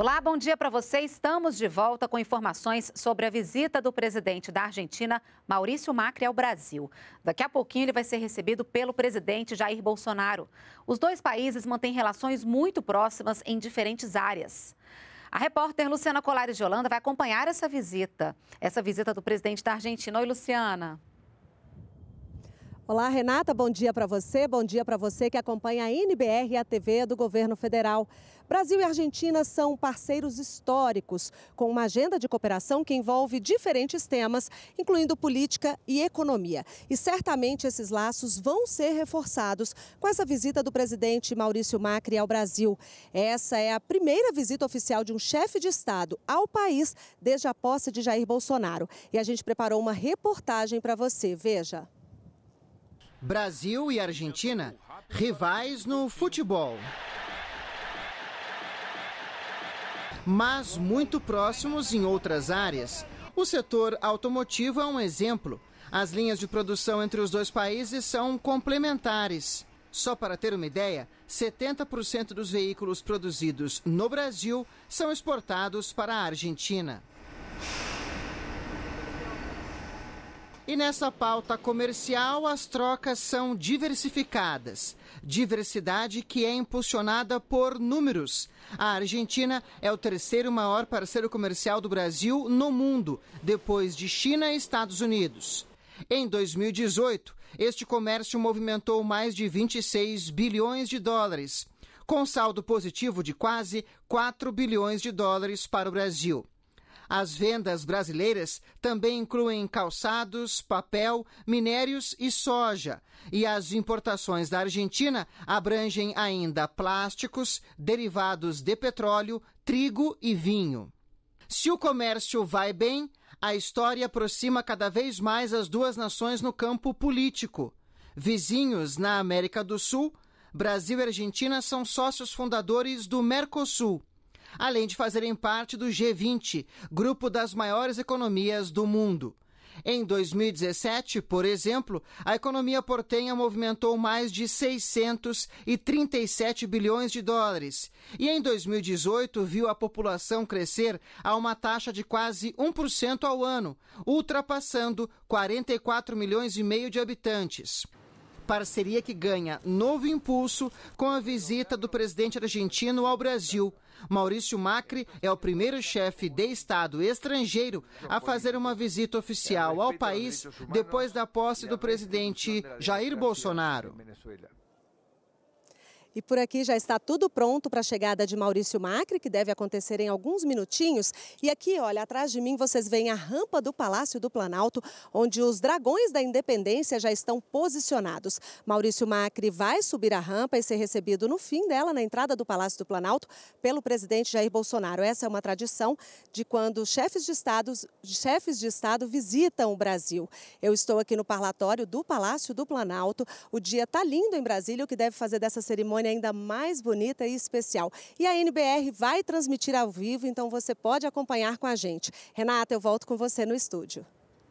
Olá, bom dia para você. Estamos de volta com informações sobre a visita do presidente da Argentina, Maurício Macri, ao Brasil. Daqui a pouquinho ele vai ser recebido pelo presidente Jair Bolsonaro. Os dois países mantêm relações muito próximas em diferentes áreas. A repórter Luciana Colares de Holanda vai acompanhar essa visita, essa visita do presidente da Argentina. Oi, Luciana. Olá, Renata, bom dia para você, bom dia para você que acompanha a NBR e a TV do governo federal. Brasil e Argentina são parceiros históricos, com uma agenda de cooperação que envolve diferentes temas, incluindo política e economia. E certamente esses laços vão ser reforçados com essa visita do presidente Maurício Macri ao Brasil. Essa é a primeira visita oficial de um chefe de Estado ao país desde a posse de Jair Bolsonaro. E a gente preparou uma reportagem para você. Veja. Brasil e Argentina, rivais no futebol. Mas muito próximos em outras áreas. O setor automotivo é um exemplo. As linhas de produção entre os dois países são complementares. Só para ter uma ideia, 70% dos veículos produzidos no Brasil são exportados para a Argentina. E nessa pauta comercial, as trocas são diversificadas. Diversidade que é impulsionada por números. A Argentina é o terceiro maior parceiro comercial do Brasil no mundo, depois de China e Estados Unidos. Em 2018, este comércio movimentou mais de 26 bilhões de dólares, com saldo positivo de quase 4 bilhões de dólares para o Brasil. As vendas brasileiras também incluem calçados, papel, minérios e soja, e as importações da Argentina abrangem ainda plásticos, derivados de petróleo, trigo e vinho. Se o comércio vai bem, a história aproxima cada vez mais as duas nações no campo político. Vizinhos na América do Sul, Brasil e Argentina são sócios fundadores do Mercosul, além de fazerem parte do G20, grupo das maiores economias do mundo. Em 2017, por exemplo, a economia portenha movimentou mais de 637 bilhões de dólares. E em 2018, viu a população crescer a uma taxa de quase 1% ao ano, ultrapassando 44 milhões e meio de habitantes. Parceria que ganha novo impulso com a visita do presidente argentino ao Brasil. Maurício Macri é o primeiro chefe de Estado estrangeiro a fazer uma visita oficial ao país depois da posse do presidente Jair Bolsonaro. E por aqui já está tudo pronto para a chegada de Maurício Macri, que deve acontecer em alguns minutinhos. E aqui, olha, atrás de mim vocês veem a rampa do Palácio do Planalto, onde os dragões da independência já estão posicionados. Maurício Macri vai subir a rampa e ser recebido no fim dela, na entrada do Palácio do Planalto, pelo presidente Jair Bolsonaro. Essa é uma tradição de quando chefes de, estados, chefes de Estado visitam o Brasil. Eu estou aqui no parlatório do Palácio do Planalto. O dia está lindo em Brasília, o que deve fazer dessa cerimônia cerimônia ainda mais bonita e especial. E a NBR vai transmitir ao vivo, então você pode acompanhar com a gente. Renata, eu volto com você no estúdio.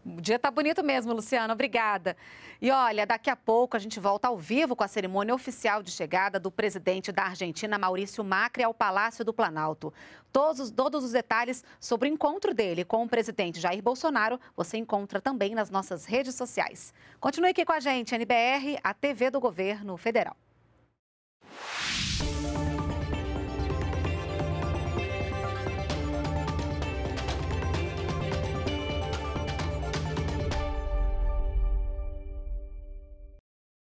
O dia tá bonito mesmo, Luciana. Obrigada. E olha, daqui a pouco a gente volta ao vivo com a cerimônia oficial de chegada do presidente da Argentina, Maurício Macri, ao Palácio do Planalto. Todos, todos os detalhes sobre o encontro dele com o presidente Jair Bolsonaro você encontra também nas nossas redes sociais. Continue aqui com a gente, NBR, a TV do Governo Federal.